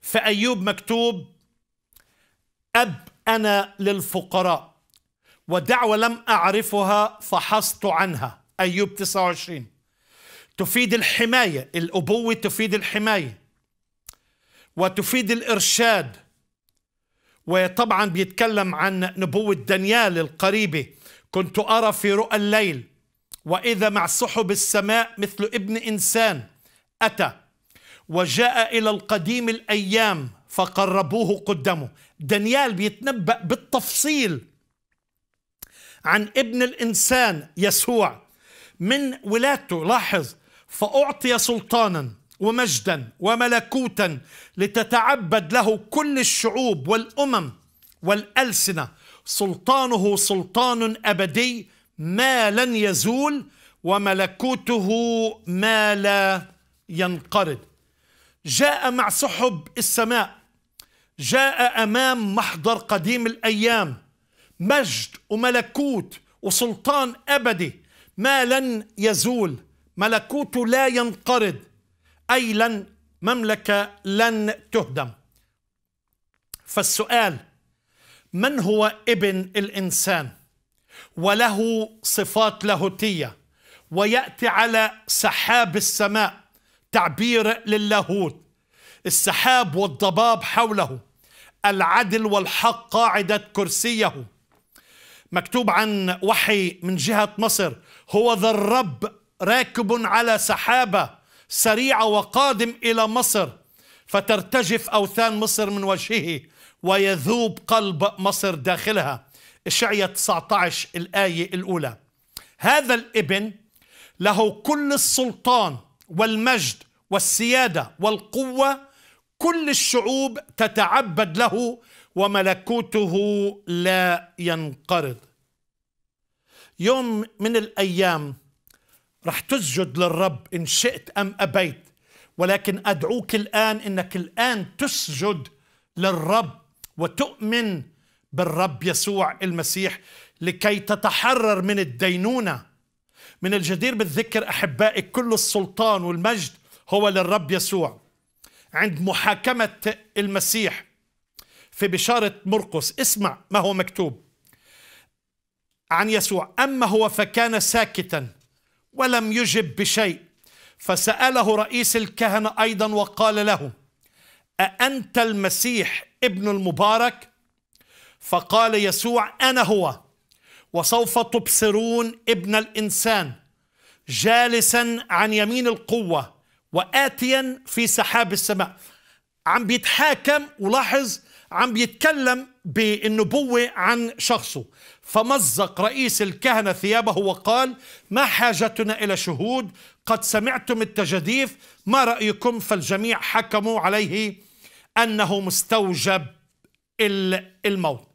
فأيوب مكتوب أب أنا للفقراء ودعوة لم أعرفها فحصت عنها أيوب 29 تفيد الحماية الأبوة تفيد الحماية وتفيد الإرشاد وطبعا بيتكلم عن نبوة دانيال القريبة كنت أرى في رؤى الليل وإذا مع سحب السماء مثل ابن إنسان أتى وجاء إلى القديم الأيام فقربوه قدامه دانيال بيتنبأ بالتفصيل عن ابن الإنسان يسوع من ولادته لاحظ فأعطي سلطانا ومجدا وملكوتا لتتعبد له كل الشعوب والأمم والألسنة سلطانه سلطان أبدي ما لن يزول وملكوته ما لا ينقرض جاء مع سحب السماء جاء امام محضر قديم الايام مجد وملكوت وسلطان ابدي ما لن يزول ملكوته لا ينقرض اي لن مملكه لن تهدم فالسؤال من هو ابن الانسان وله صفات لاهوتيه وياتي على سحاب السماء تعبير للاهوت السحاب والضباب حوله العدل والحق قاعدة كرسيه مكتوب عن وحي من جهة مصر هو ذا الرب راكب على سحابة سريعة وقادم إلى مصر فترتجف أوثان مصر من وجهه ويذوب قلب مصر داخلها الشعية 19 الآية الأولى هذا الابن له كل السلطان والمجد والسياده والقوه كل الشعوب تتعبد له وملكوته لا ينقرض يوم من الايام رح تسجد للرب ان شئت ام ابيت ولكن ادعوك الان انك الان تسجد للرب وتؤمن بالرب يسوع المسيح لكي تتحرر من الدينونه من الجدير بالذكر احبائي كل السلطان والمجد هو للرب يسوع عند محاكمة المسيح في بشارة مرقس اسمع ما هو مكتوب عن يسوع أما هو فكان ساكتا ولم يجب بشيء فسأله رئيس الكهنة أيضا وقال له أأنت المسيح ابن المبارك فقال يسوع أنا هو وسوف تبصرون ابن الانسان جالسا عن يمين القوه واتيا في سحاب السماء عم بيتحاكم ولاحظ عم بيتكلم بالنبوة عن شخصه فمزق رئيس الكهنة ثيابه وقال ما حاجتنا إلى شهود قد سمعتم التجديف ما رأيكم فالجميع حكموا عليه أنه مستوجب الموت